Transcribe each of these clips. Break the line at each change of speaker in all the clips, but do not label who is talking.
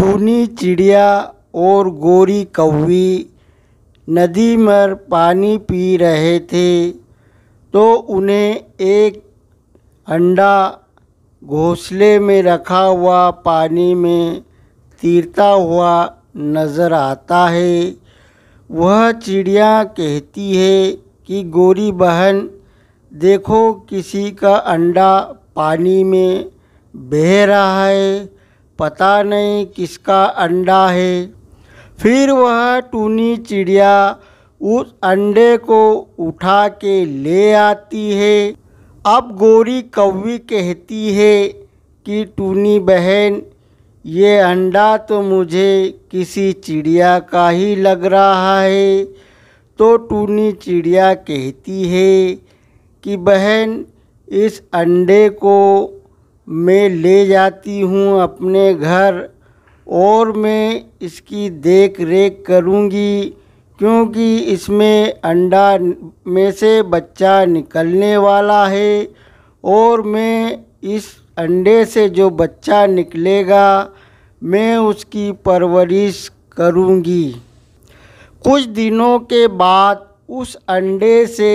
टूनी चिड़िया और गोरी कौवी नदी में पानी पी रहे थे तो उन्हें एक अंडा घोंसले में रखा हुआ पानी में तीरता हुआ नज़र आता है वह चिड़िया कहती है कि गोरी बहन देखो किसी का अंडा पानी में बह रहा है पता नहीं किसका अंडा है फिर वह टूनी चिड़िया उस अंडे को उठा के ले आती है अब गोरी कौवी कहती है कि टूनी बहन ये अंडा तो मुझे किसी चिड़िया का ही लग रहा है तो टूनी चिड़िया कहती है कि बहन इस अंडे को मैं ले जाती हूँ अपने घर और मैं इसकी देख रेख करूँगी क्योंकि इसमें अंडा में से बच्चा निकलने वाला है और मैं इस अंडे से जो बच्चा निकलेगा मैं उसकी परवरिश करूँगी कुछ दिनों के बाद उस अंडे से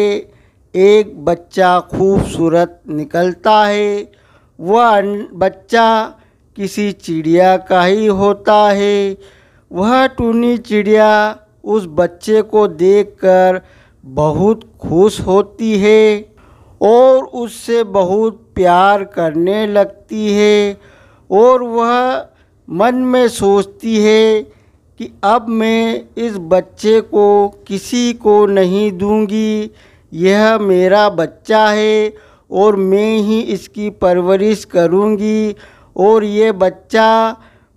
एक बच्चा खूबसूरत निकलता है वह बच्चा किसी चिड़िया का ही होता है वह टूनी चिड़िया उस बच्चे को देखकर बहुत खुश होती है और उससे बहुत प्यार करने लगती है और वह मन में सोचती है कि अब मैं इस बच्चे को किसी को नहीं दूंगी यह मेरा बच्चा है और मैं ही इसकी परवरिश करूँगी और ये बच्चा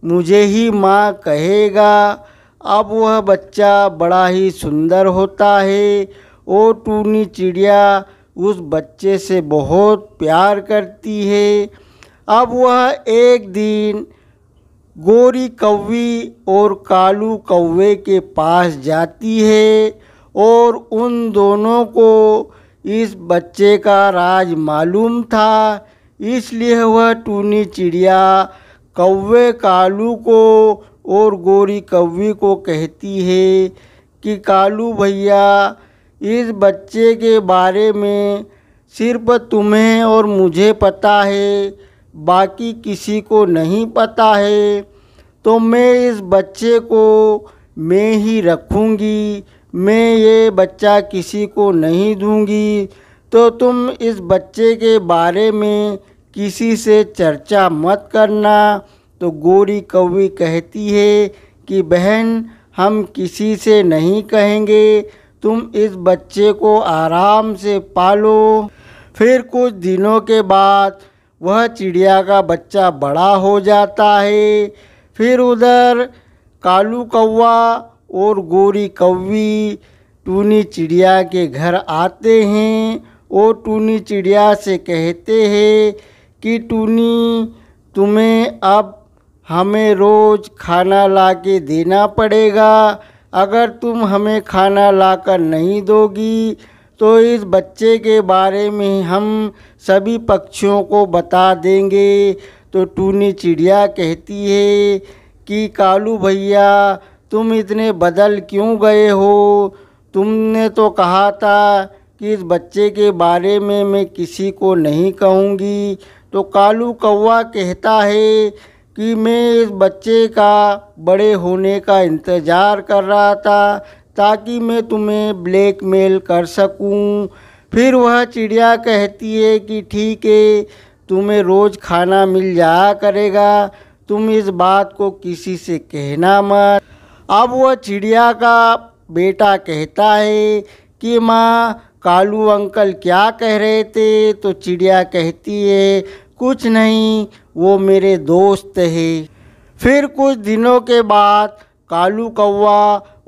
मुझे ही माँ कहेगा अब वह बच्चा बड़ा ही सुंदर होता है और टूनी चिड़िया उस बच्चे से बहुत प्यार करती है अब वह एक दिन गोरी कौवी और कालू कौवे के पास जाती है और उन दोनों को इस बच्चे का राज मालूम था इसलिए वह टूनी चिड़िया कौवे कालू को और गोरी कौवी को कहती है कि कालू भैया इस बच्चे के बारे में सिर्फ तुम्हें और मुझे पता है बाकी किसी को नहीं पता है तो मैं इस बच्चे को मैं ही रखूँगी मैं ये बच्चा किसी को नहीं दूंगी तो तुम इस बच्चे के बारे में किसी से चर्चा मत करना तो गोरी कौवी कहती है कि बहन हम किसी से नहीं कहेंगे तुम इस बच्चे को आराम से पालो फिर कुछ दिनों के बाद वह चिड़िया का बच्चा बड़ा हो जाता है फिर उधर कालू कौवा और गोरी कौवी टूनी चिड़िया के घर आते हैं और टूनी चिड़िया से कहते हैं कि टूनी तुम्हें अब हमें रोज़ खाना ला के देना पड़ेगा अगर तुम हमें खाना ला कर नहीं दोगी तो इस बच्चे के बारे में हम सभी पक्षियों को बता देंगे तो टूनी चिड़िया कहती है कि कालू भैया तुम इतने बदल क्यों गए हो तुमने तो कहा था कि इस बच्चे के बारे में मैं किसी को नहीं कहूँगी तो कालू कौवा कहता है कि मैं इस बच्चे का बड़े होने का इंतज़ार कर रहा था ताकि मैं तुम्हें ब्लैकमेल कर सकूं। फिर वह चिड़िया कहती है कि ठीक है तुम्हें रोज़ खाना मिल जाया करेगा तुम इस बात को किसी से कहना मत अब वह चिड़िया का बेटा कहता है कि माँ कालू अंकल क्या कह रहे थे तो चिड़िया कहती है कुछ नहीं वो मेरे दोस्त है फिर कुछ दिनों के बाद कालू कौवा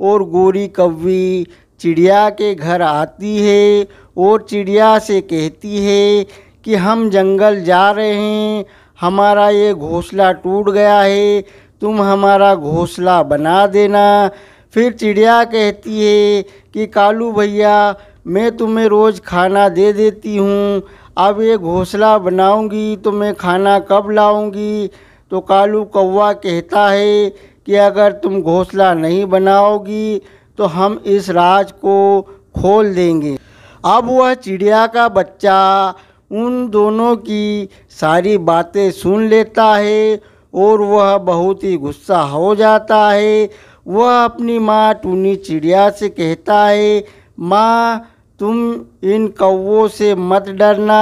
और गोरी कौवी चिड़िया के घर आती है और चिड़िया से कहती है कि हम जंगल जा रहे हैं हमारा ये घोंसला टूट गया है तुम हमारा घोंसला बना देना फिर चिड़िया कहती है कि कालू भैया मैं तुम्हें रोज़ खाना दे देती हूँ अब ये घोंसला बनाऊँगी तो मैं खाना कब लाऊँगी तो कालू कौवा कहता है कि अगर तुम घोंसला नहीं बनाओगी तो हम इस राज को खोल देंगे अब वह चिड़िया का बच्चा उन दोनों की सारी बातें सुन लेता है और वह बहुत ही गुस्सा हो जाता है वह अपनी माँ टूनी चिड़िया से कहता है माँ तुम इन कौवों से मत डरना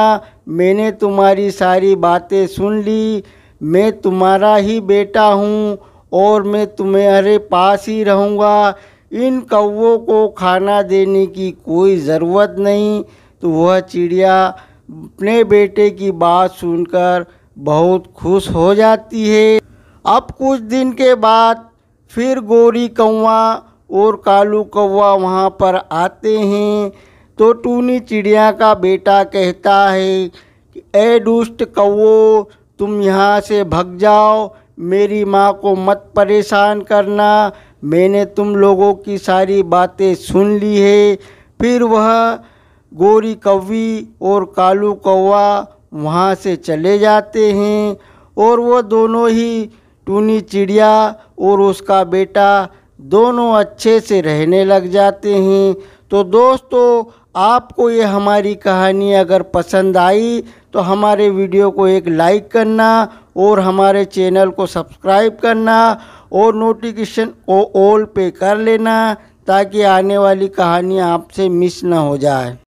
मैंने तुम्हारी सारी बातें सुन ली मैं तुम्हारा ही बेटा हूँ और मैं तुम्हारे पास ही रहूँगा इन कौवों को खाना देने की कोई ज़रूरत नहीं तो वह चिड़िया अपने बेटे की बात सुनकर बहुत खुश हो जाती है अब कुछ दिन के बाद फिर गोरी कौवा और कालू कौवा वहाँ पर आते हैं तो टूनी चिड़िया का बेटा कहता है ए दुष्ट कौओ तुम यहाँ से भग जाओ मेरी माँ को मत परेशान करना मैंने तुम लोगों की सारी बातें सुन ली है फिर वह गोरी कौवी और कालू कौवा वहाँ से चले जाते हैं और वो दोनों ही टूनी चिड़िया और उसका बेटा दोनों अच्छे से रहने लग जाते हैं तो दोस्तों आपको ये हमारी कहानी अगर पसंद आई तो हमारे वीडियो को एक लाइक करना और हमारे चैनल को सब्सक्राइब करना और नोटिफिकेशन को ऑल पे कर लेना ताकि आने वाली कहानी आपसे मिस ना हो जाए